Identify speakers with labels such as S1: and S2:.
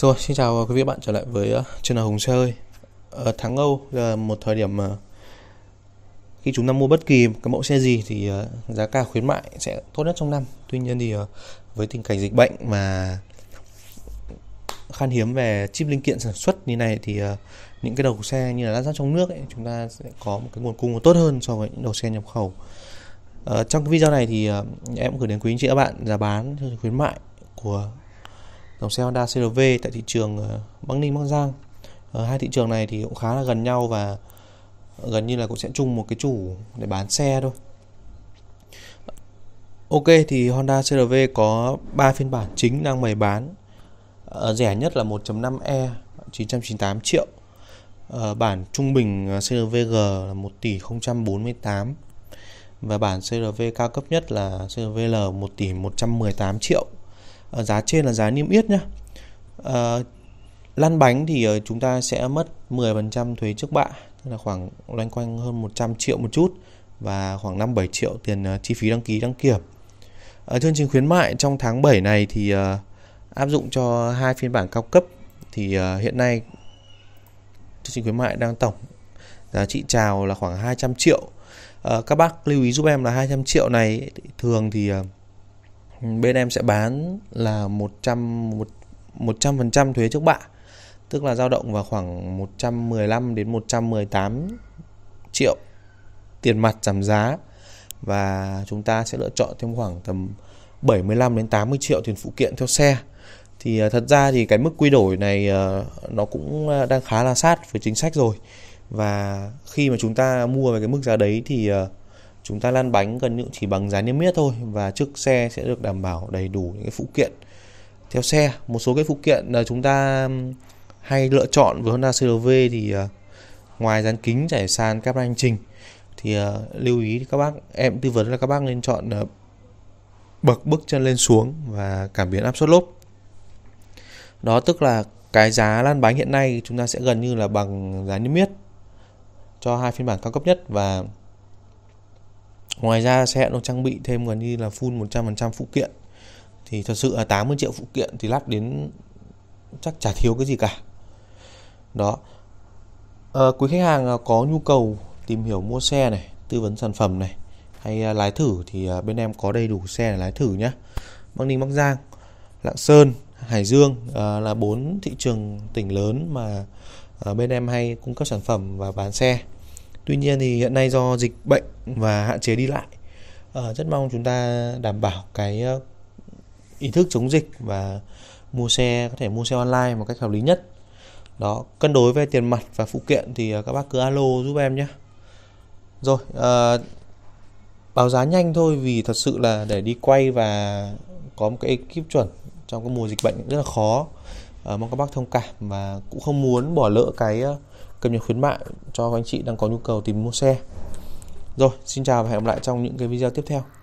S1: Rồi, xin chào quý vị bạn trở lại với ờ, chuyên là Hùng chơi ơi. Ở ờ, tháng Âu là ờ, một thời điểm mà khi chúng ta mua bất kỳ cái mẫu xe gì thì giá cả khuyến mại sẽ tốt nhất trong năm. Tuy nhiên thì với tình cảnh dịch bệnh mà khan hiếm về chip linh kiện sản xuất như này thì những cái đầu xe như là lắp ráp trong nước ấy, chúng ta sẽ có một cái nguồn cung tốt hơn so với những đầu xe nhập khẩu. Ờ, trong cái video này thì em cũng gửi đến quý anh chị các bạn giá bán khuyến mại của dòng xe Honda CRV tại thị trường ờ, Bắc Ninh Bắc Giang ở ờ, hai thị trường này thì cũng khá là gần nhau và gần như là cũng sẽ chung một cái chủ để bán xe thôi Ok thì Honda CRV có 3 phiên bản chính đang bày bán ờ, rẻ nhất là 1.5e 998 triệu bản trung bình CRV G là 1 tỷ 048 và bản CRV cao cấp nhất là CRV L 1 tỷ 118 triệu Ờ, giá trên là giá niêm yết nhé à, ờ, lăn bánh thì ờ, chúng ta sẽ mất 10% thuế trước bạ tức là khoảng loanh quanh hơn 100 triệu một chút và khoảng 5-7 triệu tiền chi phí đăng ký đăng kiểm à, chương trình khuyến mại trong tháng 7 này thì áp dụng cho hai phiên bản cao cấp thì hiện nay chương trình khuyến mại đang tổng giá trị chào là khoảng 200 triệu các bác lưu ý giúp em là 200 triệu này thường thì uh, bên em sẽ bán là 100 trăm thuế trước bạ tức là dao động vào khoảng 115 đến 118 triệu tiền mặt giảm giá và chúng ta sẽ lựa chọn thêm khoảng tầm 75 đến 80 triệu tiền phụ kiện theo xe thì à, thật ra thì cái mức quy đổi này à, nó cũng à, đang khá là sát với chính sách rồi và khi mà chúng ta mua về cái mức giá đấy thì chúng ta lăn bánh gần như chỉ bằng giá niêm yết thôi và trước xe sẽ được đảm bảo đầy đủ những cái phụ kiện theo xe một số cái phụ kiện là chúng ta hay lựa chọn với Honda CRV thì ờ, ngoài dán kính trải sàn camera hành trình thì ờ, lưu ý các bác em tư vấn là các bác nên chọn ờ, bậc bước chân lên xuống và cảm biến áp suất lốp đó tức là cái giá lăn bánh hiện nay chúng ta sẽ gần như là bằng giá niêm yết cho hai phiên bản cao cấp nhất và ngoài ra xe nó trang bị thêm gần như là full 100% phụ kiện thì thật sự là 80 triệu phụ kiện thì lắp đến chắc chả thiếu cái gì cả đó à, quý khách hàng ờ, có nhu cầu tìm hiểu mua xe này tư vấn sản phẩm này hay ờ, lái thử thì bên em có đầy đủ xe để lái thử nhé Bắc Ninh Bắc Giang Lạng Sơn Hải Dương à, là bốn thị trường tỉnh lớn mà à, bên em hay cung cấp sản phẩm và bán xe tuy nhiên thì hiện nay do dịch bệnh và hạn chế đi lại ờ, rất mong chúng ta đảm bảo cái ờ, ý thức chống dịch và mua xe có thể mua xe online một cách hợp lý nhất đó cân đối về tiền mặt và phụ kiện thì ờ, các bác cứ alo giúp em nhé rồi à, báo giá nhanh thôi vì thật sự là để đi quay và có một cái ekip chuẩn trong cái mùa dịch bệnh rất là khó à, mong các bác thông cảm và cũng không muốn bỏ lỡ cái cập nhật khuyến mại cho các anh chị đang có nhu cầu tìm mua xe rồi xin chào và hẹn gặp lại trong những cái video tiếp theo